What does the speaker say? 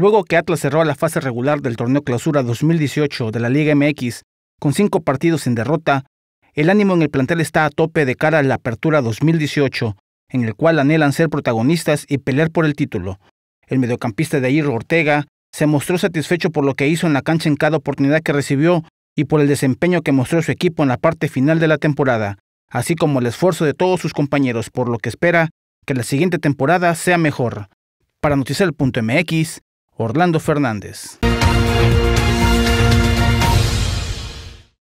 Luego que Atlas cerró la fase regular del torneo clausura 2018 de la Liga MX con cinco partidos en derrota, el ánimo en el plantel está a tope de cara a la apertura 2018, en el cual anhelan ser protagonistas y pelear por el título. El mediocampista de Ayr Ortega se mostró satisfecho por lo que hizo en la cancha en cada oportunidad que recibió y por el desempeño que mostró su equipo en la parte final de la temporada, así como el esfuerzo de todos sus compañeros, por lo que espera que la siguiente temporada sea mejor. Para punto MX. Orlando Fernández.